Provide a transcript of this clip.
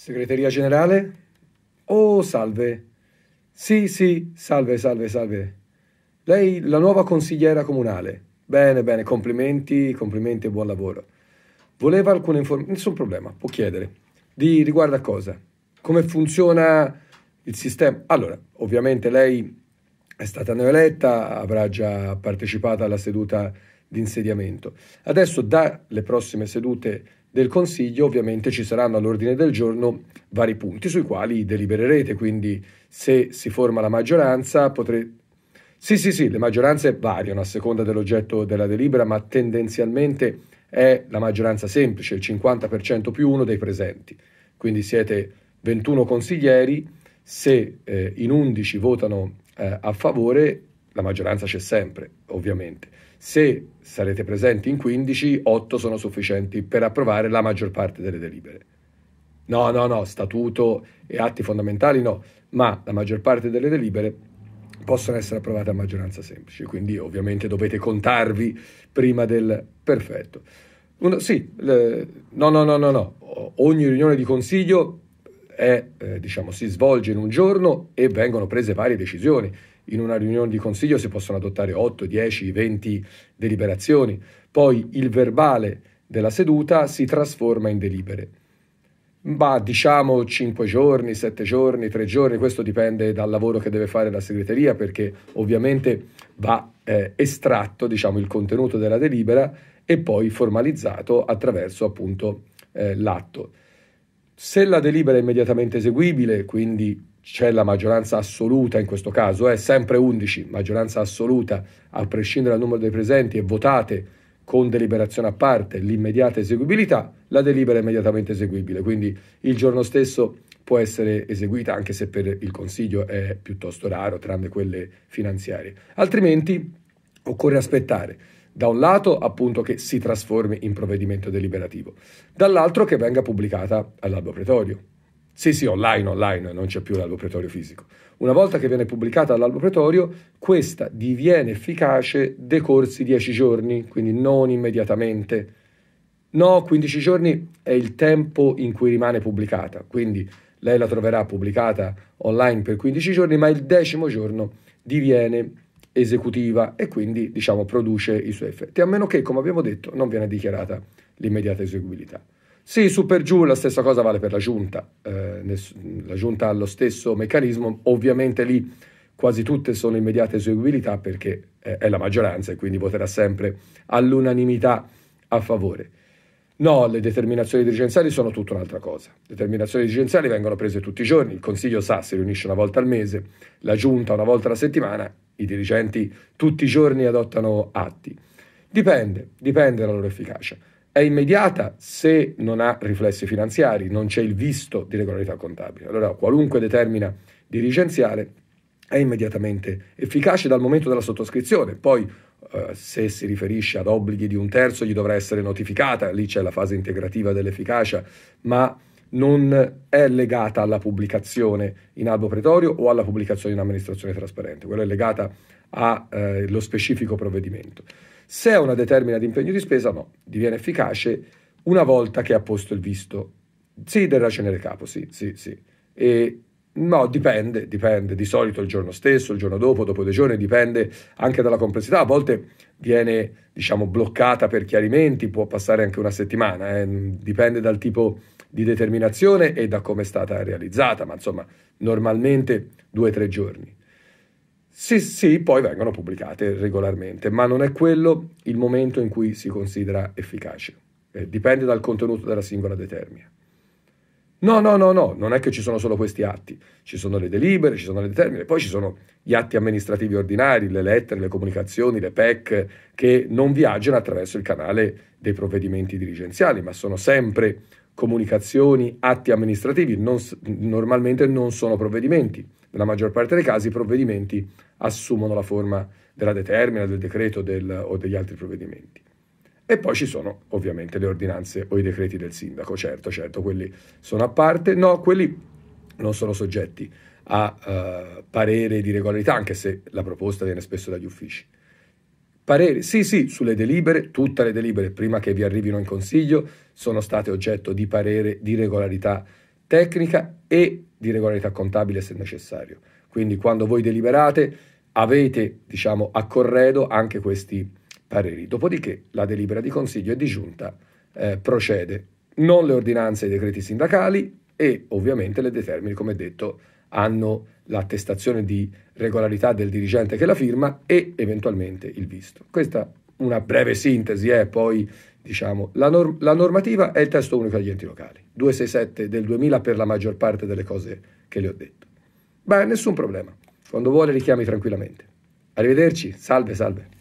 Segreteria generale? Oh, salve. Sì, sì, salve, salve, salve. Lei la nuova consigliera comunale. Bene, bene, complimenti, complimenti e buon lavoro. Voleva alcune informazioni? Nessun problema, può chiedere. Di riguardo a cosa? Come funziona il sistema? Allora, ovviamente lei è stata neoeletta, avrà già partecipato alla seduta di insediamento. Adesso dalle prossime sedute del Consiglio ovviamente ci saranno all'ordine del giorno vari punti sui quali delibererete, quindi se si forma la maggioranza potrete... Sì, sì, sì, le maggioranze variano a seconda dell'oggetto della delibera, ma tendenzialmente è la maggioranza semplice, il 50% più uno dei presenti. Quindi siete 21 consiglieri, se eh, in 11 votano eh, a favore, la maggioranza c'è sempre, ovviamente. Se sarete presenti in 15, 8 sono sufficienti per approvare la maggior parte delle delibere. No, no, no, statuto e atti fondamentali no, ma la maggior parte delle delibere possono essere approvate a maggioranza semplice, quindi ovviamente dovete contarvi prima del perfetto. Uno, sì, le, no, no, no, no, no, ogni riunione di consiglio è, eh, diciamo, si svolge in un giorno e vengono prese varie decisioni in una riunione di consiglio si possono adottare 8, 10, 20 deliberazioni, poi il verbale della seduta si trasforma in delibere. Ma diciamo 5 giorni, 7 giorni, 3 giorni, questo dipende dal lavoro che deve fare la segreteria perché ovviamente va eh, estratto diciamo, il contenuto della delibera e poi formalizzato attraverso appunto eh, l'atto. Se la delibera è immediatamente eseguibile, quindi c'è la maggioranza assoluta in questo caso, è eh, sempre 11, maggioranza assoluta a prescindere dal numero dei presenti e votate con deliberazione a parte l'immediata eseguibilità, la delibera è immediatamente eseguibile, quindi il giorno stesso può essere eseguita anche se per il Consiglio è piuttosto raro, tranne quelle finanziarie. Altrimenti occorre aspettare da un lato appunto che si trasformi in provvedimento deliberativo, dall'altro che venga pubblicata all'albo pretorio. Sì, sì, online, online, non c'è più l'albo pretorio fisico. Una volta che viene pubblicata l'albo pretorio, questa diviene efficace decorsi 10 giorni, quindi non immediatamente. No, 15 giorni è il tempo in cui rimane pubblicata, quindi lei la troverà pubblicata online per 15 giorni, ma il decimo giorno diviene esecutiva e quindi diciamo produce i suoi effetti, a meno che, come abbiamo detto, non viene dichiarata l'immediata eseguibilità. Sì, su per giù la stessa cosa vale per la giunta, eh, la giunta ha lo stesso meccanismo, ovviamente lì quasi tutte sono immediate eseguibilità perché eh, è la maggioranza e quindi voterà sempre all'unanimità a favore. No, le determinazioni dirigenziali sono tutta un'altra cosa. Le determinazioni dirigenziali vengono prese tutti i giorni, il Consiglio sa, si riunisce una volta al mese, la giunta una volta alla settimana, i dirigenti tutti i giorni adottano atti. Dipende, dipende dalla loro efficacia è immediata se non ha riflessi finanziari, non c'è il visto di regolarità contabile. Allora qualunque determina dirigenziale è immediatamente efficace dal momento della sottoscrizione, poi Uh, se si riferisce ad obblighi di un terzo gli dovrà essere notificata, lì c'è la fase integrativa dell'efficacia, ma non è legata alla pubblicazione in albo pretorio o alla pubblicazione in amministrazione trasparente, quella è legata allo eh, uh, specifico provvedimento. Se è una determina di impegno di spesa, no, diviene efficace una volta che ha posto il visto. Sì, del cenere capo, sì, sì, sì. E, no, dipende, dipende, di solito il giorno stesso, il giorno dopo, dopo due giorni, dipende anche dalla complessità, a volte viene, diciamo, bloccata per chiarimenti, può passare anche una settimana, eh. dipende dal tipo di determinazione e da come è stata realizzata, ma insomma, normalmente due o tre giorni. Sì, sì, poi vengono pubblicate regolarmente, ma non è quello il momento in cui si considera efficace. Eh, dipende dal contenuto della singola determina. No, no, no, no, non è che ci sono solo questi atti, ci sono le delibere, ci sono le determine, poi ci sono gli atti amministrativi ordinari, le lettere, le comunicazioni, le PEC, che non viaggiano attraverso il canale dei provvedimenti dirigenziali, ma sono sempre comunicazioni, atti amministrativi, non, normalmente non sono provvedimenti. Nella maggior parte dei casi i provvedimenti assumono la forma della determina, del decreto del, o degli altri provvedimenti. E poi ci sono ovviamente le ordinanze o i decreti del sindaco, certo, certo, quelli sono a parte, no, quelli non sono soggetti a uh, parere di regolarità, anche se la proposta viene spesso dagli uffici. Parere, sì, sì, sulle delibere, tutte le delibere prima che vi arrivino in consiglio sono state oggetto di parere di regolarità tecnica e di regolarità contabile se necessario. Quindi quando voi deliberate avete diciamo, a corredo anche questi pareri. Dopodiché la delibera di consiglio e di giunta eh, procede, non le ordinanze e i decreti sindacali e ovviamente le determini, come detto, hanno l'attestazione di regolarità del dirigente che la firma e eventualmente il visto. Questa una breve sintesi, eh, poi Diciamo, la, norm- la, normativa è il testo unico agli enti locali, 267 del 2000 per la maggior parte delle cose che le ho detto. Beh, nessun problema, quando vuole richiami tranquillamente. Arrivederci, salve, salve.